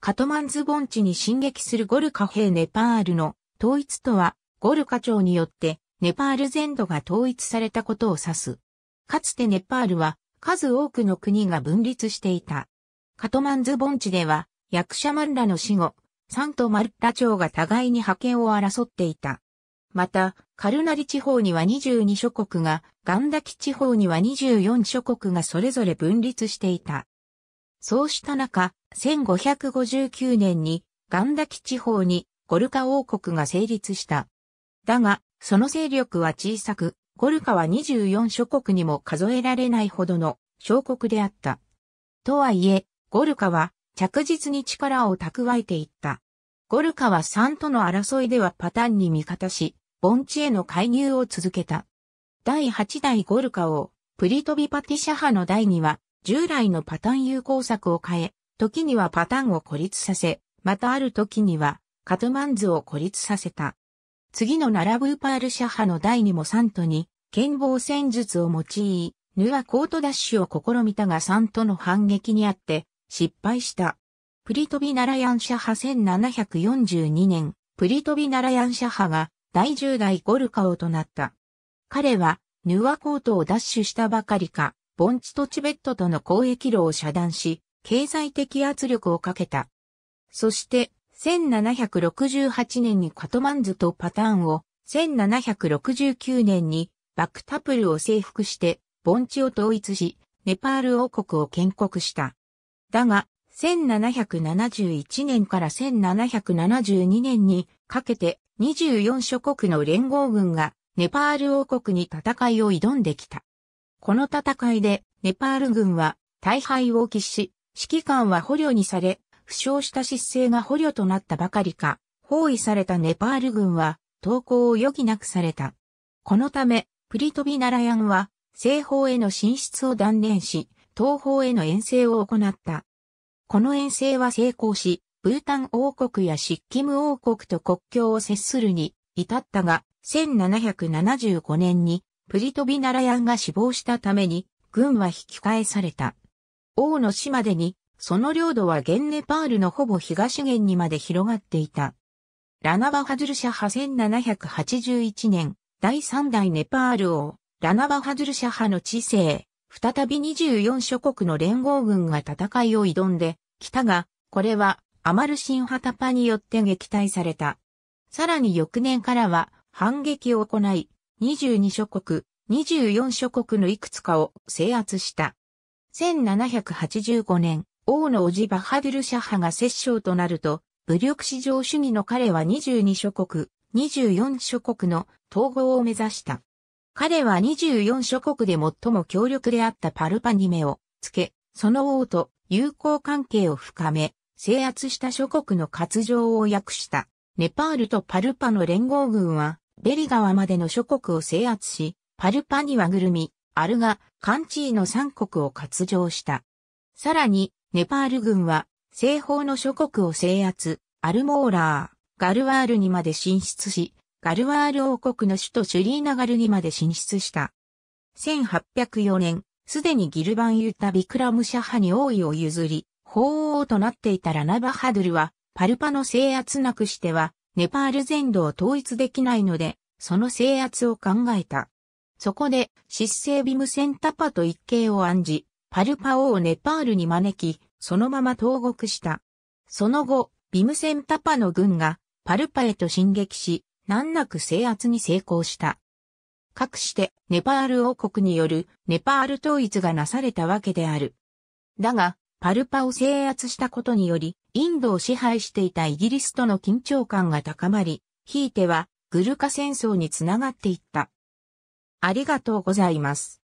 カトマンズ盆地に進撃するゴルカ兵ネパールの統一とは、ゴルカ朝によってネパール全土が統一されたことを指す。かつてネパールは数多くの国が分立していた。カトマンズ盆地では、ヤクシャマンラの死後、サントマルッラ朝が互いに覇権を争っていた。また、カルナリ地方には22諸国が、ガンダキ地方には24諸国がそれぞれ分立していた。そうした中、1559年にガンダキ地方にゴルカ王国が成立した。だが、その勢力は小さく、ゴルカは24諸国にも数えられないほどの小国であった。とはいえ、ゴルカは着実に力を蓄えていった。ゴルカは3との争いではパターンに味方し、盆地への介入を続けた。第8代ゴルカ王、プリトビパティシャ派の第2は、従来のパターン有効策を変え、時にはパタンを孤立させ、またある時にはカトマンズを孤立させた。次のナラブーパールシャの第2もサントに、剣防戦術を用い、ヌアコートダッシュを試みたがサントの反撃にあって失敗した。プリトビナラヤンシャ1742年、プリトビナラヤンシャが第10代ゴルカオとなった。彼は、ヌアコートをシュしたばかりか、盆地とチベットとの交易路を遮断し、経済的圧力をかけた。そして、1768年にカトマンズとパターンを、1769年にバクタプルを征服して、盆地を統一し、ネパール王国を建国した。だが、1771年から1772年にかけて24諸国の連合軍がネパール王国に戦いを挑んできた。この戦いでネパール軍は大敗を喫し、指揮官は捕虜にされ、負傷した失勢が捕虜となったばかりか、包囲されたネパール軍は、投降を余儀なくされた。このため、プリトビナラヤンは、西方への進出を断念し、東方への遠征を行った。この遠征は成功し、ブータン王国やシッキム王国と国境を接するに至ったが、1775年にプリトビナラヤンが死亡したために、軍は引き返された。王の死までに、その領土は現ネパールのほぼ東限にまで広がっていた。ラナバハドゥルシャ派1781年、第3代ネパール王、ラナバハドゥルシャ派の知性、再び24諸国の連合軍が戦いを挑んで、来たが、これはアマルシンハタパによって撃退された。さらに翌年からは反撃を行い、22諸国、24諸国のいくつかを制圧した。1785年、王の叔父バハドゥル・シャハが摂政となると、武力至上主義の彼は22諸国、24諸国の統合を目指した。彼は24諸国で最も強力であったパルパニメをつけ、その王と友好関係を深め、制圧した諸国の割譲を訳した。ネパールとパルパの連合軍は、ベリ川までの諸国を制圧し、パルパニはぐるみ、アルガ、カンチーの3国を割譲した。さらに、ネパール軍は、西方の諸国を制圧、アルモーラー、ガルワールにまで進出し、ガルワール王国の首都シュリーナガルにまで進出した。1804年、すでにギルバンユタ・ビクラムシャ派に王位を譲り、法王となっていたラナバハドゥルは、パルパの制圧なくしては、ネパール全土を統一できないので、その制圧を考えた。そこで、失政ビムセンタパと一系を案じ、パルパ王をネパールに招き、そのまま投獄した。その後、ビムセンタパの軍が、パルパへと進撃し、難なく制圧に成功した。かくして、ネパール王国によるネパール統一がなされたわけである。だが、パルパを制圧したことにより、インドを支配していたイギリスとの緊張感が高まり、ひいては、グルカ戦争につながっていった。ありがとうございます。